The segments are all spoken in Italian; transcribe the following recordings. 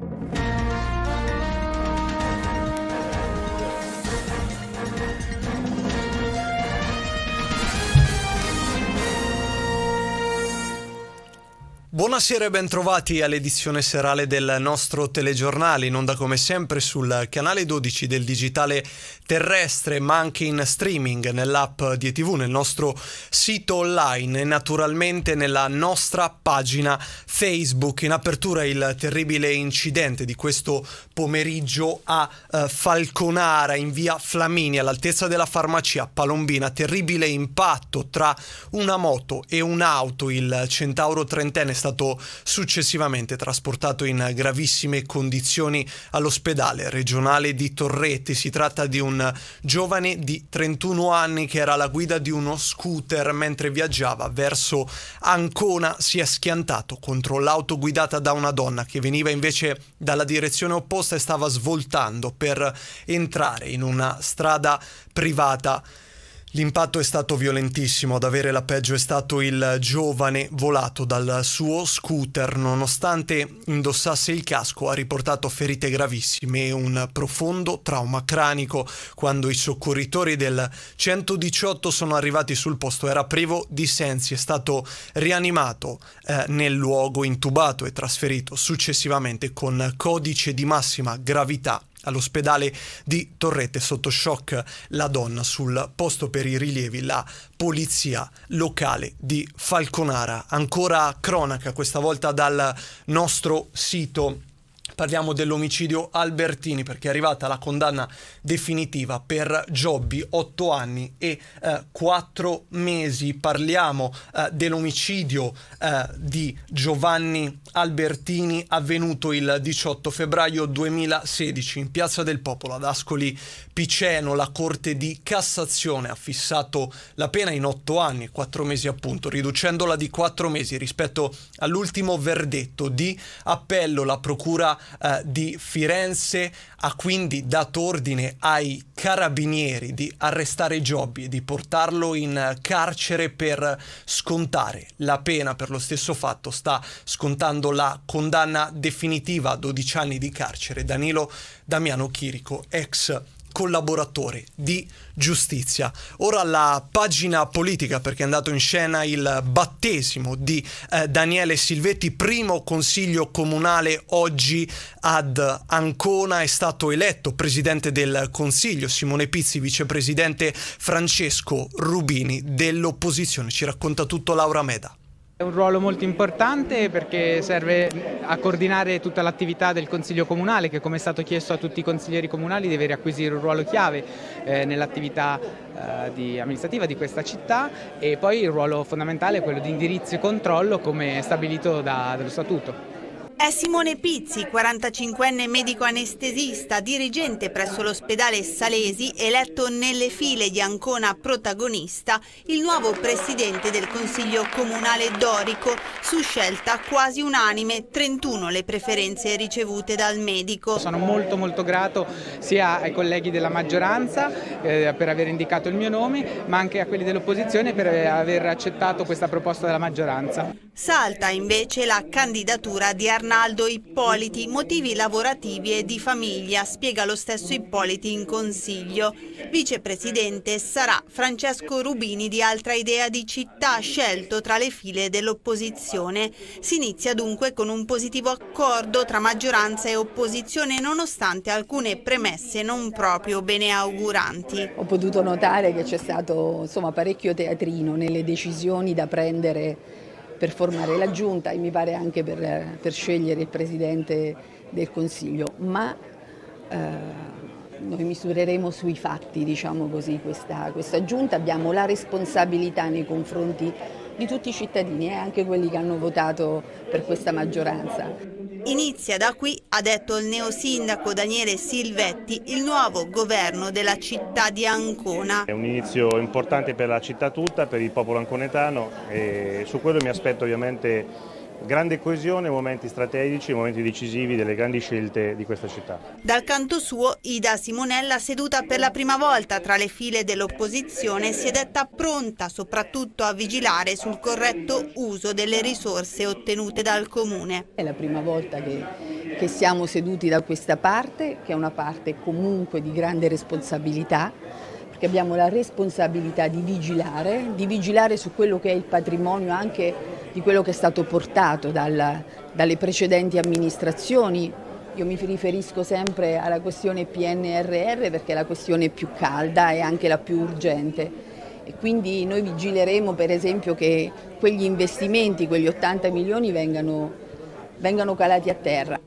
you Buonasera e bentrovati all'edizione serale del nostro telegiornale, in onda come sempre sul canale 12 del digitale terrestre, ma anche in streaming, nell'app di ETV, nel nostro sito online e naturalmente nella nostra pagina Facebook. In apertura il terribile incidente di questo pomeriggio a eh, Falconara in via Flaminia, all'altezza della farmacia Palombina. Terribile impatto tra una moto e un'auto, il Centauro trentenne è stato stato successivamente trasportato in gravissime condizioni all'ospedale regionale di Torretti. Si tratta di un giovane di 31 anni che era alla guida di uno scooter mentre viaggiava verso Ancona. Si è schiantato contro l'auto guidata da una donna che veniva invece dalla direzione opposta e stava svoltando per entrare in una strada privata. L'impatto è stato violentissimo, ad avere la peggio è stato il giovane volato dal suo scooter, nonostante indossasse il casco ha riportato ferite gravissime e un profondo trauma cranico. Quando i soccorritori del 118 sono arrivati sul posto era privo di sensi, è stato rianimato eh, nel luogo, intubato e trasferito successivamente con codice di massima gravità All'ospedale di Torrette sotto shock la donna sul posto per i rilievi, la polizia locale di Falconara. Ancora cronaca, questa volta dal nostro sito Parliamo dell'omicidio Albertini perché è arrivata la condanna definitiva per Giobbi, 8 anni e eh, 4 mesi. Parliamo eh, dell'omicidio eh, di Giovanni Albertini avvenuto il 18 febbraio 2016 in Piazza del Popolo ad Ascoli Piceno. La Corte di Cassazione ha fissato la pena in 8 anni, e 4 mesi appunto, riducendola di 4 mesi rispetto all'ultimo verdetto di appello. La Procura eh, di Firenze ha quindi dato ordine ai carabinieri di arrestare Giobbi e di portarlo in carcere per scontare la pena per lo stesso fatto. Sta scontando la condanna definitiva a 12 anni di carcere. Danilo Damiano Chirico, ex collaboratore di giustizia. Ora la pagina politica perché è andato in scena il battesimo di eh, Daniele Silvetti, primo consiglio comunale oggi ad Ancona, è stato eletto presidente del consiglio Simone Pizzi, vicepresidente Francesco Rubini dell'opposizione. Ci racconta tutto Laura Meda. È un ruolo molto importante perché serve a coordinare tutta l'attività del Consiglio Comunale che come è stato chiesto a tutti i consiglieri comunali deve riacquisire un ruolo chiave eh, nell'attività eh, di amministrativa di questa città e poi il ruolo fondamentale è quello di indirizzo e controllo come è stabilito da, dallo Statuto. È Simone Pizzi, 45enne medico anestesista, dirigente presso l'ospedale Salesi, eletto nelle file di Ancona protagonista, il nuovo presidente del Consiglio Comunale Dorico, su scelta quasi unanime, 31 le preferenze ricevute dal medico. Sono molto molto grato sia ai colleghi della maggioranza eh, per aver indicato il mio nome, ma anche a quelli dell'opposizione per aver accettato questa proposta della maggioranza. Salta invece la candidatura di Arnaldo Ippoliti, motivi lavorativi e di famiglia, spiega lo stesso Ippoliti in consiglio. Vicepresidente sarà Francesco Rubini di Altra Idea di Città, scelto tra le file dell'opposizione. Si inizia dunque con un positivo accordo tra maggioranza e opposizione nonostante alcune premesse non proprio beneauguranti. Uniti. Ho potuto notare che c'è stato insomma, parecchio teatrino nelle decisioni da prendere per formare la giunta e mi pare anche per, per scegliere il Presidente del Consiglio, ma eh, noi misureremo sui fatti diciamo così, questa, questa giunta, abbiamo la responsabilità nei confronti di tutti i cittadini, eh, anche quelli che hanno votato per questa maggioranza. Inizia da qui, ha detto il neosindaco Daniele Silvetti, il nuovo governo della città di Ancona. È un inizio importante per la città tutta, per il popolo anconetano e su quello mi aspetto ovviamente grande coesione, momenti strategici, momenti decisivi delle grandi scelte di questa città. Dal canto suo, Ida Simonella, seduta per la prima volta tra le file dell'opposizione, si è detta pronta soprattutto a vigilare sul corretto uso delle risorse ottenute dal Comune. È la prima volta che, che siamo seduti da questa parte, che è una parte comunque di grande responsabilità perché abbiamo la responsabilità di vigilare, di vigilare su quello che è il patrimonio anche di quello che è stato portato dalla, dalle precedenti amministrazioni. Io mi riferisco sempre alla questione PNRR perché è la questione più calda e anche la più urgente. E quindi noi vigileremo per esempio che quegli investimenti, quegli 80 milioni vengano, vengano calati a terra.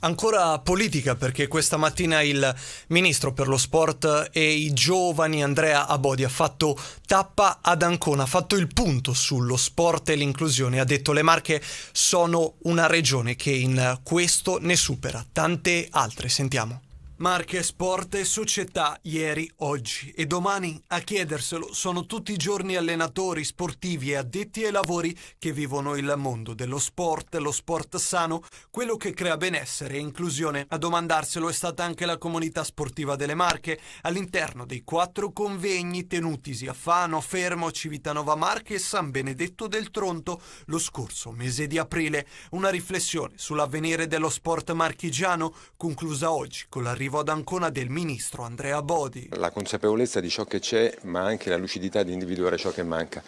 Ancora politica perché questa mattina il ministro per lo sport e i giovani Andrea Abodi ha fatto tappa ad Ancona, ha fatto il punto sullo sport e l'inclusione, ha detto le Marche sono una regione che in questo ne supera tante altre, sentiamo. Marche Sport e società ieri, oggi e domani a chiederselo sono tutti i giorni allenatori, sportivi e addetti ai lavori che vivono il mondo dello sport, lo sport sano, quello che crea benessere e inclusione. A domandarselo è stata anche la comunità sportiva delle Marche all'interno dei quattro convegni tenutisi a Fano, Fermo, Civitanova Marche e San Benedetto del Tronto lo scorso mese di aprile. Una riflessione sull'avvenire dello sport marchigiano conclusa oggi con la riunione arrivo ad Ancona del ministro Andrea Bodi. La consapevolezza di ciò che c'è, ma anche la lucidità di individuare ciò che manca.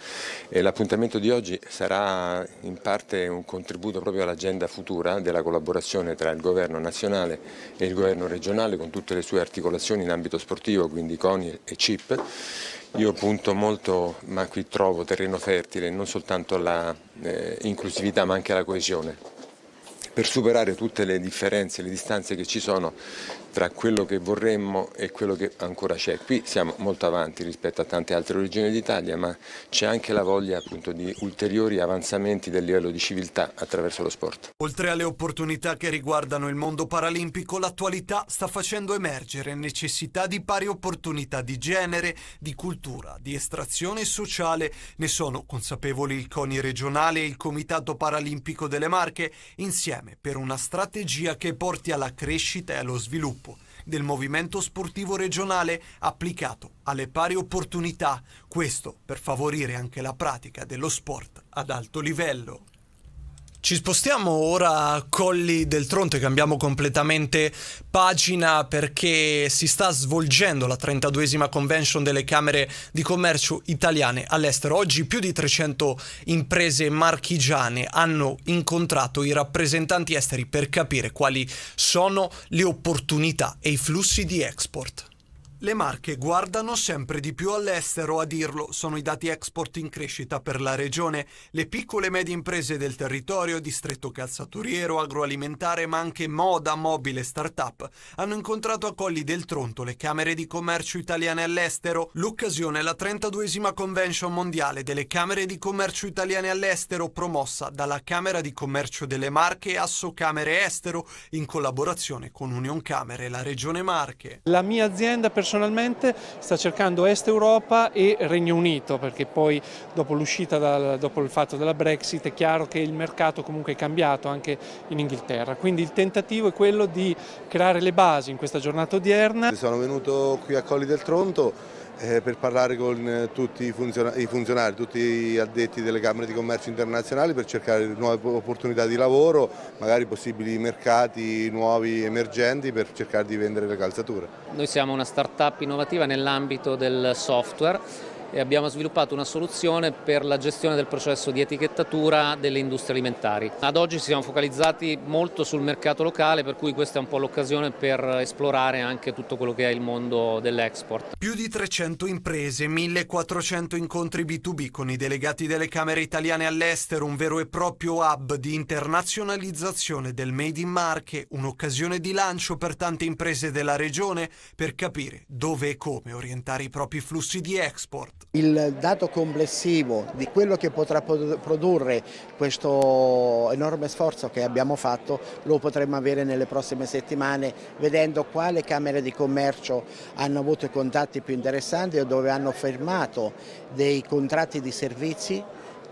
l'appuntamento di oggi sarà in parte un contributo proprio all'agenda futura della collaborazione tra il governo nazionale e il governo regionale con tutte le sue articolazioni in ambito sportivo, quindi CONI e CIP. Io punto molto, ma qui trovo terreno fertile, non soltanto all'inclusività eh, ma anche alla coesione per superare tutte le differenze, le distanze che ci sono tra quello che vorremmo e quello che ancora c'è. Qui siamo molto avanti rispetto a tante altre regioni d'Italia, ma c'è anche la voglia appunto, di ulteriori avanzamenti del livello di civiltà attraverso lo sport. Oltre alle opportunità che riguardano il mondo paralimpico, l'attualità sta facendo emergere necessità di pari opportunità di genere, di cultura, di estrazione sociale. Ne sono consapevoli il CONI regionale e il Comitato Paralimpico delle Marche, insieme per una strategia che porti alla crescita e allo sviluppo del movimento sportivo regionale applicato alle pari opportunità, questo per favorire anche la pratica dello sport ad alto livello. Ci spostiamo ora a Colli del Tronte, cambiamo completamente pagina perché si sta svolgendo la 32esima convention delle Camere di Commercio italiane all'estero. Oggi più di 300 imprese marchigiane hanno incontrato i rappresentanti esteri per capire quali sono le opportunità e i flussi di export. Le marche guardano sempre di più all'estero, a dirlo sono i dati export in crescita per la regione. Le piccole e medie imprese del territorio, distretto calzaturiero, agroalimentare, ma anche moda, mobile, start-up, hanno incontrato a Colli del Tronto le Camere di Commercio italiane all'estero. L'occasione è la 32esima Convention mondiale delle Camere di Commercio italiane all'estero, promossa dalla Camera di Commercio delle Marche e Asso Camere Estero, in collaborazione con Union Camere e la Regione Marche. La mia azienda per personalmente sta cercando Est Europa e Regno Unito, perché poi dopo l'uscita, dopo il fatto della Brexit è chiaro che il mercato comunque è cambiato anche in Inghilterra. Quindi il tentativo è quello di creare le basi in questa giornata odierna. Sono venuto qui a Colli del Tronto eh, per parlare con eh, tutti i funzionari, i funzionari, tutti gli addetti delle Camere di Commercio internazionali per cercare nuove opportunità di lavoro, magari possibili mercati nuovi emergenti per cercare di vendere le calzature. Noi siamo una start-up innovativa nell'ambito del software e abbiamo sviluppato una soluzione per la gestione del processo di etichettatura delle industrie alimentari. Ad oggi ci siamo focalizzati molto sul mercato locale per cui questa è un po' l'occasione per esplorare anche tutto quello che è il mondo dell'export. Più di 300 imprese, 1400 incontri B2B con i delegati delle Camere italiane all'estero, un vero e proprio hub di internazionalizzazione del Made in Marche, un'occasione di lancio per tante imprese della regione per capire dove e come orientare i propri flussi di export. Il dato complessivo di quello che potrà produrre questo enorme sforzo che abbiamo fatto lo potremo avere nelle prossime settimane vedendo quale Camere di Commercio hanno avuto i contatti più interessanti o dove hanno fermato dei contratti di servizi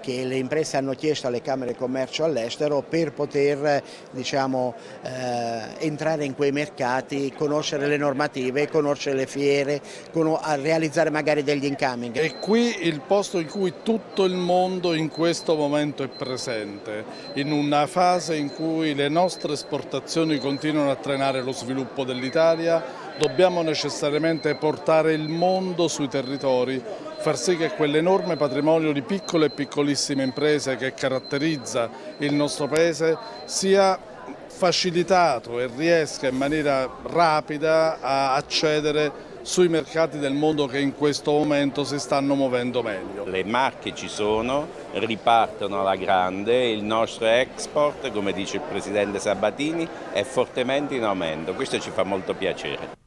che le imprese hanno chiesto alle Camere di Commercio all'estero per poter diciamo, eh, entrare in quei mercati, conoscere le normative, conoscere le fiere, con, realizzare magari degli incoming. E qui il posto in cui tutto il mondo in questo momento è presente, in una fase in cui le nostre esportazioni continuano a trenare lo sviluppo dell'Italia, dobbiamo necessariamente portare il mondo sui territori, far sì che quell'enorme patrimonio di piccole e piccolissime imprese che caratterizza il nostro Paese sia facilitato e riesca in maniera rapida a accedere sui mercati del mondo che in questo momento si stanno muovendo meglio. Le marche ci sono, ripartono alla grande, il nostro export, come dice il Presidente Sabatini, è fortemente in aumento, questo ci fa molto piacere.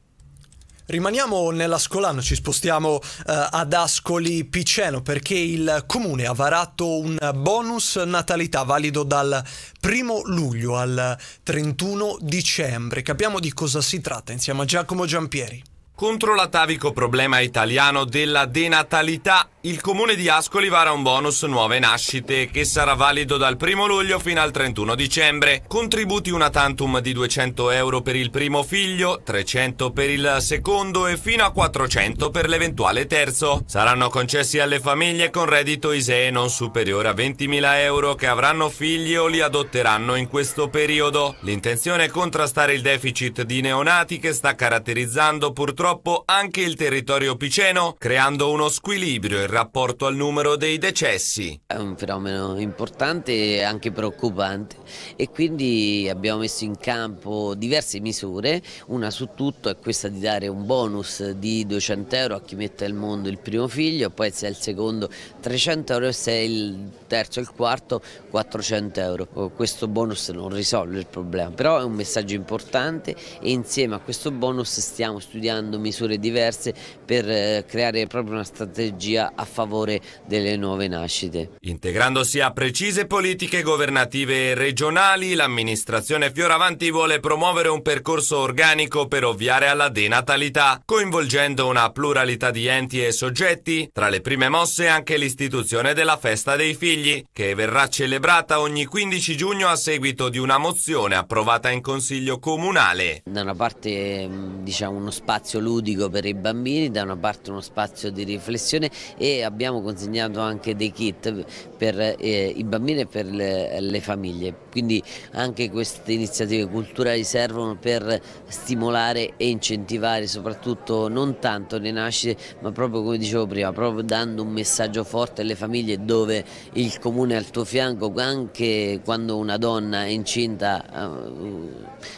Rimaniamo nella Scolano, ci spostiamo eh, ad Ascoli Piceno perché il comune ha varato un bonus natalità valido dal 1 luglio al 31 dicembre. Capiamo di cosa si tratta insieme a Giacomo Giampieri. Contro l'atavico problema italiano della denatalità, il comune di Ascoli vara un bonus nuove nascite che sarà valido dal 1 luglio fino al 31 dicembre. Contributi una tantum di 200 euro per il primo figlio, 300 per il secondo e fino a 400 per l'eventuale terzo. Saranno concessi alle famiglie con reddito ISEE non superiore a 20.000 euro che avranno figli o li adotteranno in questo periodo. L'intenzione è contrastare il deficit di neonati che sta caratterizzando purtroppo purtroppo anche il territorio piceno, creando uno squilibrio in rapporto al numero dei decessi. È un fenomeno importante e anche preoccupante e quindi abbiamo messo in campo diverse misure, una su tutto è questa di dare un bonus di 200 euro a chi mette al mondo il primo figlio, poi se è il secondo 300 euro, e se è il terzo e il quarto 400 euro. Questo bonus non risolve il problema, però è un messaggio importante e insieme a questo bonus stiamo studiando misure diverse per eh, creare proprio una strategia a favore delle nuove nascite. Integrandosi a precise politiche governative e regionali, l'amministrazione Fioravanti vuole promuovere un percorso organico per ovviare alla denatalità, coinvolgendo una pluralità di enti e soggetti, tra le prime mosse anche l'istituzione della festa dei figli, che verrà celebrata ogni 15 giugno a seguito di una mozione approvata in Consiglio Comunale. Da una parte mm, diciamo uno spazio lungo ludico per i bambini, da una parte uno spazio di riflessione e abbiamo consegnato anche dei kit per eh, i bambini e per le, le famiglie. Quindi anche queste iniziative culturali servono per stimolare e incentivare soprattutto non tanto le nascite ma proprio come dicevo prima, proprio dando un messaggio forte alle famiglie dove il comune è al tuo fianco anche quando una donna è incinta eh,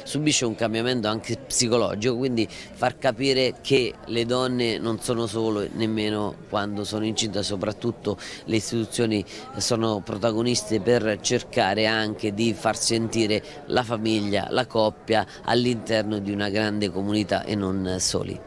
subisce un cambiamento anche psicologico, quindi far capire dire che le donne non sono solo, nemmeno quando sono incinta, soprattutto le istituzioni sono protagoniste per cercare anche di far sentire la famiglia, la coppia all'interno di una grande comunità e non soli.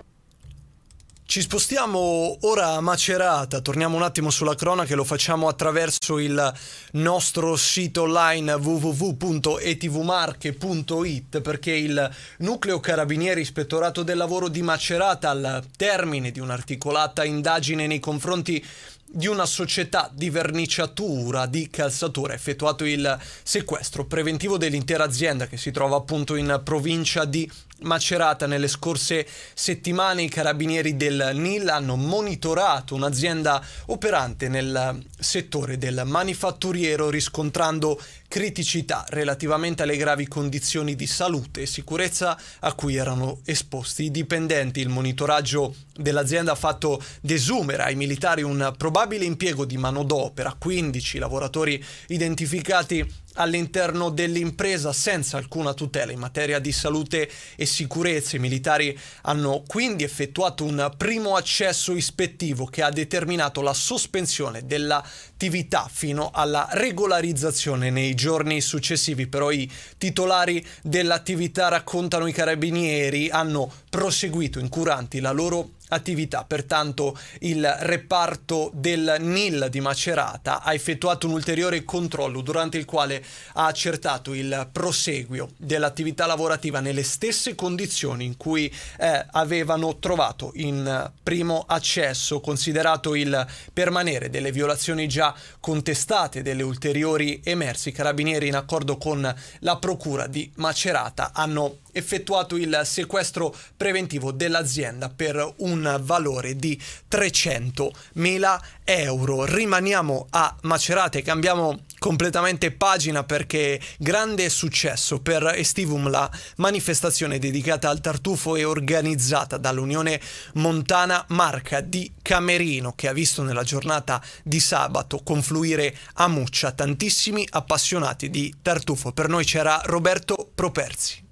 Ci spostiamo ora a Macerata, torniamo un attimo sulla cronaca lo facciamo attraverso il nostro sito online www.etvmarche.it perché il nucleo carabinieri ispettorato del lavoro di Macerata al termine di un'articolata indagine nei confronti di una società di verniciatura di calzatura ha effettuato il sequestro preventivo dell'intera azienda che si trova appunto in provincia di Macerata macerata nelle scorse settimane i carabinieri del NIL hanno monitorato un'azienda operante nel settore del manifatturiero riscontrando criticità relativamente alle gravi condizioni di salute e sicurezza a cui erano esposti i dipendenti. Il monitoraggio dell'azienda ha fatto desumere ai militari un probabile impiego di manodopera, 15 lavoratori identificati all'interno dell'impresa senza alcuna tutela in materia di salute e sicurezza. I militari hanno quindi effettuato un primo accesso ispettivo che ha determinato la sospensione dell'attività fino alla regolarizzazione nei giorni successivi. Però i titolari dell'attività, raccontano i carabinieri, hanno proseguito incuranti la loro attività. Pertanto il reparto del NIL di Macerata ha effettuato un ulteriore controllo durante il quale ha accertato il proseguio dell'attività lavorativa nelle stesse condizioni in cui eh, avevano trovato in primo accesso, considerato il permanere delle violazioni già contestate delle ulteriori emersi. I carabinieri in accordo con la Procura di Macerata hanno effettuato il sequestro preventivo dell'azienda per un valore di 300.000 euro. Rimaniamo a Macerate, cambiamo completamente pagina perché grande successo per Estivum la manifestazione dedicata al tartufo e organizzata dall'Unione Montana Marca di Camerino che ha visto nella giornata di sabato confluire a Muccia tantissimi appassionati di tartufo. Per noi c'era Roberto Properzi.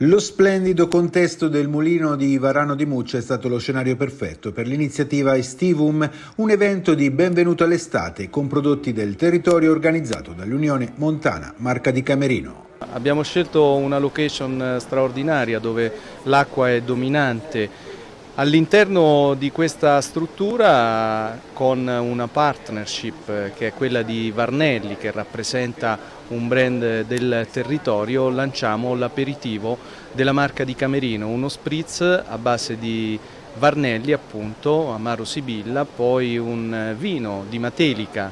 Lo splendido contesto del mulino di Varano di Muccia è stato lo scenario perfetto per l'iniziativa Estivum, un evento di benvenuto all'estate con prodotti del territorio organizzato dall'Unione Montana, marca di Camerino. Abbiamo scelto una location eh, straordinaria dove l'acqua è dominante All'interno di questa struttura con una partnership eh, che è quella di Varnelli che rappresenta un brand del territorio lanciamo l'aperitivo della marca di Camerino, uno spritz a base di Varnelli appunto, Amaro Sibilla, poi un vino di Matelica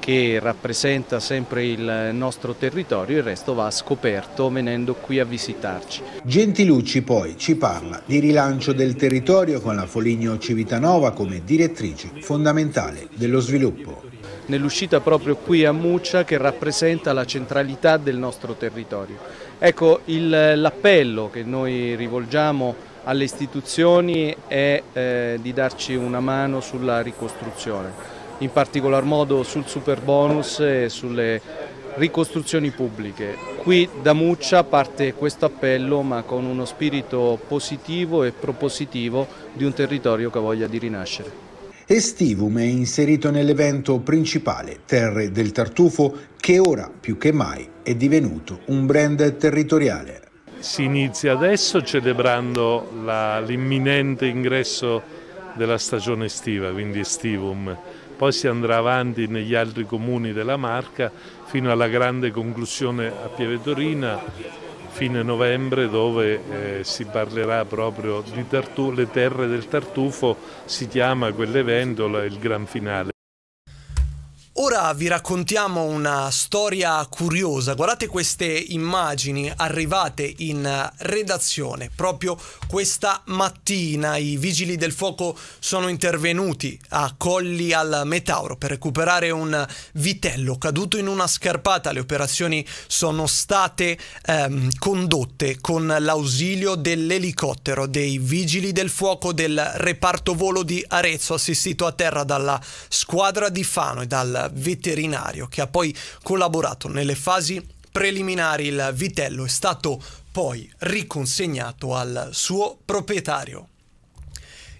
che rappresenta sempre il nostro territorio, il resto va scoperto venendo qui a visitarci. Gentilucci poi ci parla di rilancio del territorio con la Foligno Civitanova come direttrice fondamentale dello sviluppo. Nell'uscita proprio qui a Muccia che rappresenta la centralità del nostro territorio. Ecco, l'appello che noi rivolgiamo alle istituzioni è eh, di darci una mano sulla ricostruzione in particolar modo sul super bonus e sulle ricostruzioni pubbliche. Qui da Muccia parte questo appello ma con uno spirito positivo e propositivo di un territorio che ha voglia di rinascere. Estivum è inserito nell'evento principale Terre del Tartufo che ora più che mai è divenuto un brand territoriale. Si inizia adesso celebrando l'imminente ingresso della stagione estiva, quindi Estivum poi si andrà avanti negli altri comuni della Marca fino alla grande conclusione a Pieve Pievetorina fine novembre dove eh, si parlerà proprio di tartu- le terre del tartufo si chiama quell'evento il gran finale. Ora vi raccontiamo una storia curiosa. Guardate queste immagini arrivate in redazione proprio questa mattina. I vigili del fuoco sono intervenuti a Colli al Metauro per recuperare un vitello caduto in una scarpata. Le operazioni sono state ehm, condotte con l'ausilio dell'elicottero dei vigili del fuoco del reparto volo di Arezzo, assistito a terra dalla squadra di Fano e dal veterinario che ha poi collaborato nelle fasi preliminari. Il vitello è stato poi riconsegnato al suo proprietario.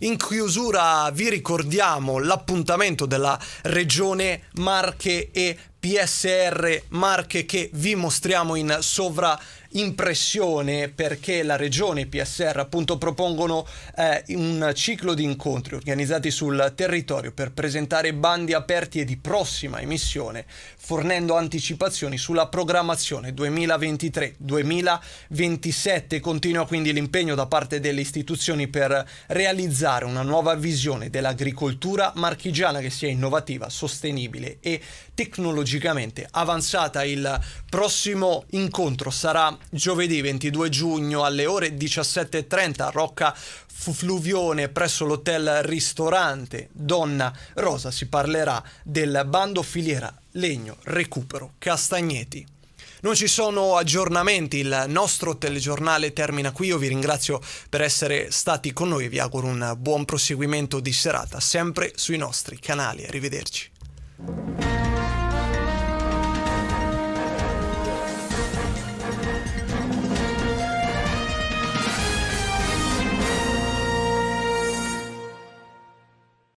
In chiusura vi ricordiamo l'appuntamento della regione Marche e PSR Marche che vi mostriamo in sovra impressione perché la regione e PSR appunto propongono eh, un ciclo di incontri organizzati sul territorio per presentare bandi aperti e di prossima emissione, fornendo anticipazioni sulla programmazione 2023-2027. Continua quindi l'impegno da parte delle istituzioni per realizzare una nuova visione dell'agricoltura marchigiana che sia innovativa, sostenibile e tecnologicamente avanzata. Il prossimo incontro sarà giovedì 22 giugno alle ore 17.30 a Rocca Fluvione presso l'hotel ristorante Donna Rosa si parlerà del bando filiera legno recupero Castagneti. Non ci sono aggiornamenti, il nostro telegiornale termina qui, io vi ringrazio per essere stati con noi e vi auguro un buon proseguimento di serata, sempre sui nostri canali, arrivederci.